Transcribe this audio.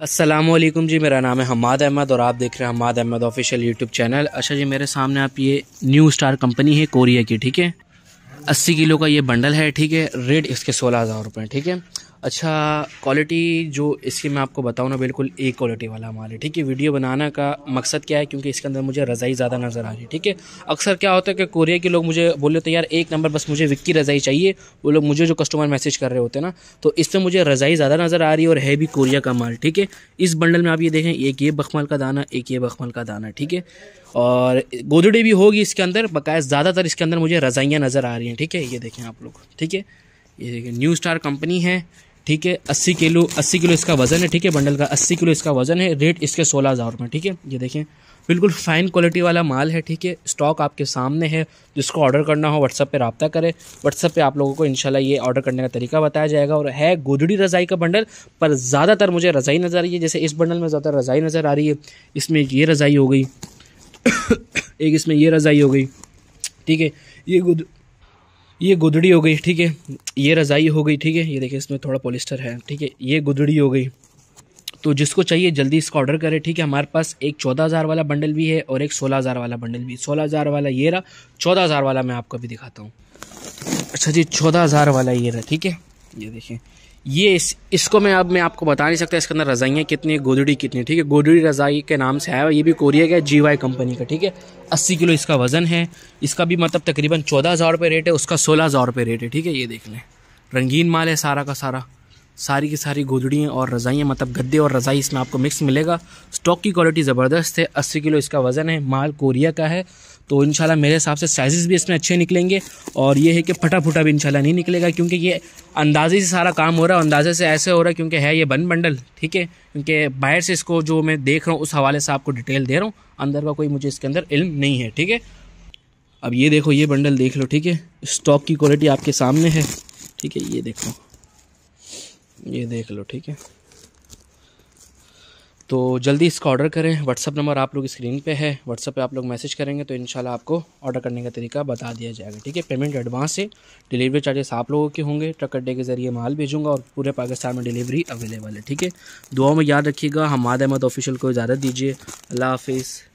असलम जी मेरा नाम है हमाद अहमद और आप देख रहे हैं Hammad Ahmed official YouTube channel अच्छा जी मेरे सामने आप ये न्यू स्टार कंपनी है कोरिया की ठीक है अस्सी किलो का ये बंडल है ठीक है रेट इसके सोलह हज़ार रुपये ठीक है अच्छा क्वालिटी जो इसकी मैं आपको बताऊँ ना बिल्कुल एक क्वालिटी वाला माल है ठीक है वीडियो बनाना का मकसद क्या है क्योंकि इसके अंदर मुझे रज़ाई ज़्यादा नज़र आ रही है ठीक है अक्सर क्या होता है कि कोरिया के लोग मुझे बोले थे यार एक नंबर बस मुझे विक्की रज़ाई चाहिए वो लोग मुझे जो कस्टमर मैसेज कर रहे होते हैं ना तो इस पर मुझे रज़ाई ज़्यादा नज़र आ रही है और है भी कोरिया का माल ठीक है इस बंडल में आप ये देखें एक ये बखमल का दाना एक ये बखमल का दाना ठीक है और गोदड़ी भी होगी इसके अंदर बकाया ज़्यादातर इसके अंदर मुझे रज़ाइयाँ नज़र आ रही हैं ठीक है ये देखें आप लोग ठीक है ये देखिए न्यू स्टार कंपनी है ठीक है अस्सी किलो अस्सी किलो इसका वजन है ठीक है बंडल का अस्सी किलो इसका वजन है रेट इसके सोलह हज़ार रुपये ठीक है ये देखें बिल्कुल फ़ाइन क्वालिटी वाला माल है ठीक है स्टॉक आपके सामने है जिसको ऑर्डर करना हो व्हाट्सअप पे रबता करें व्हाट्सअप पे आप लोगों को इनशाला ये ऑर्डर करने का तरीका बताया जाएगा और है गोदड़ी रज़ाई का बंडल पर ज़्यादातर मुझे रज़ाई नज़र आ रही है जैसे इस बंडल में ज़्यादातर रज़ाई नज़र आ रही है इसमें ये रज़ाई हो गई एक इसमें ये रज़ाई हो गई ठीक है ये ये गुदड़ी हो गई ठीक है ये रज़ाई हो गई ठीक है ये देखिए इसमें थोड़ा पोलिस्टर है ठीक है ये गुदड़ी हो गई तो जिसको चाहिए जल्दी इसका ऑर्डर करें ठीक है हमारे पास एक चौदह हज़ार वाला बंडल भी है और एक सोलह हज़ार वाला बंडल भी सोलह हज़ार वाला ये रहा चौदह हज़ार वाला मैं आपको भी दिखाता हूँ अच्छा जी चौदह हज़ार वाला ये रहा ठीक है ये देखिए ये इस इसको मैं अब मैं आपको बता नहीं सकता इसके अंदर रज़ाइयाँ कितनी है गोदड़ी कितनी ठीक है गोदड़ी रज़ाई के नाम से आया ये भी कोरिया का जी वाई कंपनी का ठीक है अस्सी किलो इसका वज़न है इसका भी मतलब तकरीबन चौदह हज़ार रुपये रेट है उसका सोलह हज़ार रुपये रेट है ठीक है ये देख लें रंगीन माल है सारा का सारा सारी की सारी गोदड़ियाँ और रज़ाइयाँ मतलब गद्दे और रज़ाई इसमें आपको मिक्स मिलेगा स्टॉक की क्वालिटी ज़बरदस्त है अस्सी किलो इसका वज़न है माल कोरिया का है तो इंशाल्लाह मेरे हिसाब से साइज़ भी इसमें अच्छे निकलेंगे और ये है कि फटा फुटा भी इंशाल्लाह नहीं निकलेगा क्योंकि ये अंदाजे से सारा काम हो रहा है अंदाजे से ऐसे हो रहा है क्योंकि है ये बन बंडल ठीक है क्योंकि बाहर से इसको जो मैं देख रहा हूँ उस हवाले से आपको डिटेल दे रहा हूँ अंदर का कोई मुझे इसके अंदर इल्म नहीं है ठीक है अब ये देखो ये बंडल देख लो ठीक है स्टॉक की क्वालिटी आपके सामने है ठीक है ये देखो ये देख लो ठीक है तो जल्दी इसका ऑर्डर करें व्हाट्सअप नंबर आप लोग स्क्रीन पे है व्हाट्सअप पे आप लोग मैसेज करेंगे तो इनशाला आपको ऑर्डर करने का तरीका बता दिया जाएगा ठीक है पेमेंट एडवांस से डिलीवरी चार्जेस आप लोगों के होंगे ट्रक अड्डे के ज़रिए माल भेजूंगा और पूरे पाकिस्तान में डिलीवरी अवेलेबल है ठीक है दुआ में याद रखिएगा हमाद अहमद ऑफिशियल को इजाज़त दीजिए अल्लाह हाफिज़